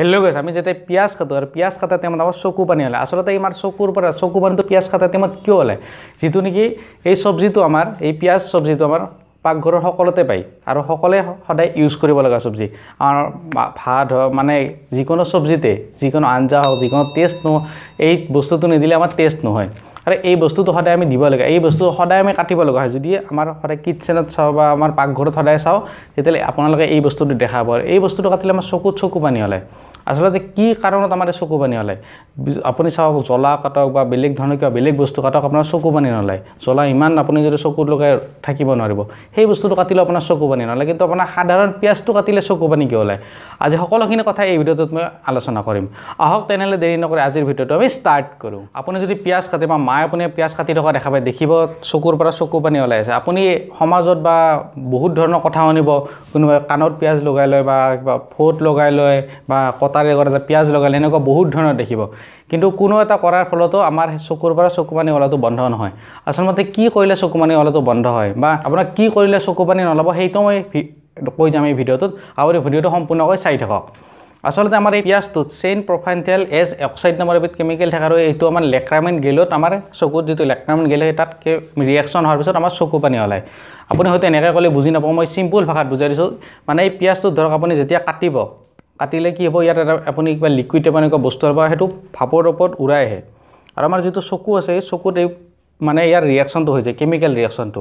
hello গৈছে আমি যেতিয়া পিঁয়াজ খাতোঁ আৰু পিঁয়াজ খাতে টাইমত আমাৰ চকু পানী হ'লে আচলতে আমাৰ চকুৰ পৰা চকু পানীটো পিঁয়াজ খাতে টাইমত কিয় হ'লে যিটো নেকি এই চব্জিটো আমাৰ এই পিঁয়াজ চব্জিটো আমাৰ পাকঘৰৰ সকলোতে পায় আৰু সকলোৱে সদায় ইউজ কৰিব লগা চব্জি আমাৰ ভাত হওক মানে যিকোনো চব্জিতে যিকোনো আঞ্জা হওক যিকোনো টেষ্ট নহওক এই বস্তুটো নিদিলে আমাৰ টেষ্ট নহয় আৰু এই বস্তুটো সদায় আমি দিব লাগে এই বস্তু সদায় আমি কাটিব লগা হয় যদি আমাৰ সদায় কিটচেনত চাওঁ বা আমাৰ পাকঘৰত সদায় চাওঁ তেতিয়াহ'লে আপোনালোকে এই বস্তুটো দেখা পাব এই বস্তুটো কাটিলে আমাৰ চকুত চকু পানী হ'লে আচলতে কি কাৰণত আমাৰ চকু পানী ওলায় আপুনি চাওক জ্বলা কাটক বা বেলেগ ধৰণৰ কিবা বেলেগ বস্তু কাটক আপোনাৰ চকু পানী নলয় জ্বলা ইমান আপুনি যদি চকুত লগাই থাকিব নোৱাৰিব সেই বস্তুটো কাটিলেও আপোনাৰ চকু পানী নলয় কিন্তু আপোনাৰ সাধাৰণ পিঁয়াজটো কাটিলে চকু পানী কিয় ওলায় আজি সকলোখিনি কথা এই ভিডিঅ'টোত মই আলোচনা কৰিম আহক তেনেহ'লে দেৰি নকৰি আজিৰ ভিডিঅ'টো আমি ষ্টাৰ্ট কৰোঁ আপুনি যদি পিঁয়াজ কাটে বা মায়ে আপুনি পিঁয়াজ কাটি থকা দেখা পায় দেখিব চকুৰ পৰা চকু পানী ওলাই আছে আপুনি সমাজত বা বহুত ধৰণৰ কথা শুনিব কোনোবাই কাণত পিঁয়াজ লগাই লয় বা কিবা ফোট লগাই লয় বা কটাৰে কৰে পিঁয়াজ লগাই লয় এনেকুৱা বহুত ধৰণৰ দেখিব কিন্তু কোনো এটা কৰাৰ ফলতো আমাৰ চকুৰ পৰা চকু পানী ওলোৱাটো বন্ধ নহয় আচলতে কি কৰিলে চকু পানী ওলোৱাটো বন্ধ হয় বা আপোনাক কি কৰিলে চকু পানী নলব সেইটো মই কৈ যাম এই ভিডিঅ'টোত আৰু এই ভিডিঅ'টো সম্পূৰ্ণকৈ চাই থাকক আচলতে আমাৰ এই পিঁয়াজটোত চেইন প্ৰফাইনথেল এজ অক্সাইড নামৰ এবিধ কেমিকেল থাকে আৰু এইটো আমাৰ লেক্ৰামিন গেলত আমাৰ চকুত যিটো লেক্ৰামিন গেল সেই তাত ৰিয়েকশ্যন হোৱাৰ পিছত আমাৰ চকু পানী ওলায় আপুনি হয়তো এনেকৈ ক'লে বুজি নাপাওঁ মই চিম্পুল ভাষাত বুজাই দিছোঁ মানে এই পিঁয়াজটোত ধৰক আপুনি যেতিয়া কাটিব কাটিলে কি হ'ব ইয়াত এটা আপুনি কিবা লিকুইড টাইপ এনেকুৱা বস্তু হ'ব সেইটো ভাপৰ ওপৰত উৰাই আহে আৰু আমাৰ যিটো চকু আছে এই চকুত এই মানে ইয়াৰ ৰিয়েকশ্যনটো হৈ যায় কেমিকেল ৰিয়েকশ্যনটো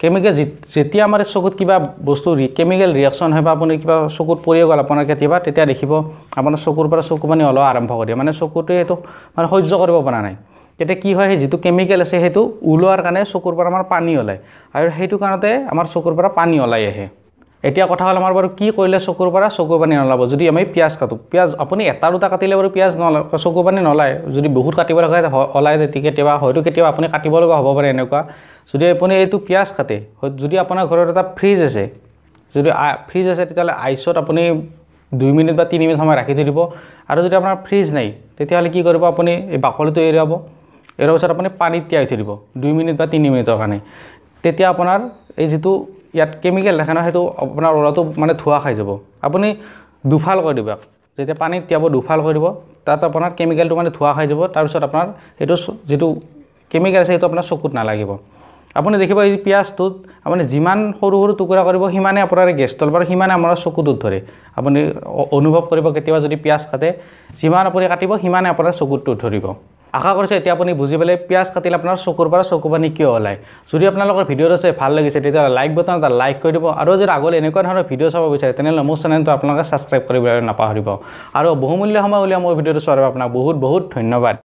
কেমিকেল যেতিয়া আমাৰ চকুত কিবা বস্তু কেমিকেল ৰিয়েকশ্যন হয় বা আপুনি কিবা চকুত পৰিয়ে গ'ল আপোনাৰ কেতিয়াবা তেতিয়া দেখিব আপোনাৰ চকুৰ পৰা চকু মানে অলপ আৰম্ভ কৰি মানে চকুটোৱে সেইটো মানে সহ্য কৰিব পৰা নাই তেতিয়া কি হয় সেই যিটো কেমিকেল আছে সেইটো ওলোৱাৰ কাৰণে চকুৰ পৰা আমাৰ পানী ওলায় আৰু সেইটো কাৰণতে আমাৰ চকুৰ পৰা পানী ওলাই আহে এতিয়া কথা হ'ল আমাৰ বাৰু কি কৰিলে চকুৰ পৰা চকুৰ পানী নলাব যদি আমি পিঁয়াজ কাটোঁ পিঁয়াজ আপুনি এটা দুটা কাটিলে বাৰু পিঁয়াজ নলয় চকুৰ পানী নলায় যদি বহুত কাটিব লগা হয় ওলাই যায় কেতিয়াবা হয়তো কেতিয়াবা আপুনি কাটিব লগা হ'ব পাৰে এনেকুৱা যদি আপুনি এইটো পিঁয়াজ কাটে যদি আপোনাৰ ঘৰত এটা ফ্ৰিজ আছে যদি ফ্ৰিজ আছে তেতিয়াহ'লে আইচত আপুনি দুই মিনিট বা তিনি মিনিট সময় ৰাখি থৈ দিব আৰু যদি আপোনাৰ ফ্ৰিজ নাই তেতিয়াহ'লে কি কৰিব আপুনি এই বাকলিটো এৰুৱাব এৰুৱাৰ পিছত আপুনি পানীত তিয়াই থৈ দিব দুই মিনিট বা তিনি মিনিটৰ কাৰণে তেতিয়া আপোনাৰ এই যিটো ইয়াত কেমিকেল দেখে ন সেইটো আপোনাৰ ৰলাটো মানে ধোঁৱা খাই যাব আপুনি দুফাল কৰি দিব যেতিয়া পানীত তিয়াব দুফাল কৰি দিব তাত আপোনাৰ কেমিকেলটো মানে ধোঁৱা খাই যাব তাৰপিছত আপোনাৰ সেইটো যিটো কেমিকেল আছে সেইটো আপোনাৰ চকুত নালাগিব আপুনি দেখিব এই পিঁয়াজটোত আপুনি যিমান সৰু সৰু টুকুৰা কৰিব সিমানে আপোনাৰ গেষ্ট্ৰল বাৰু সিমানে আপোনাৰ চকুটোত ধৰে আপুনি অনুভৱ কৰিব কেতিয়াবা যদি পিঁয়াজ কাটে যিমান আপুনি কাটিব সিমানে আপোনাৰ চকুটোত ধৰিব আশা কৰিছোঁ এতিয়া আপুনি বুজি পালে পিঁয়াজ কাটিলে আপোনাৰ চকুৰ পৰা চকু পানী কিয় ওলায় যদি আপোনালোকৰ ভিডিঅ'টো চাই ভাল লাগিছে তেতিয়াহ'লে লাইক বটন এটা লাইক কৰি দিব আৰু যদি আগলৈ এনেকুৱা ধৰণৰ ভিডিঅ' চাব বিচাৰে তেনেহ'লে মোৰ চেনেলটো আপোনালোকে ছাবস্ক্ৰাইব কৰিবলৈ নাপাহৰিব আৰু বহুমূল্য সময় উলিয়াই মোৰ ভিডিঅ'টো চোৱাৰ বাবে আপোনাক বহুত বহুত ধন্যবাদ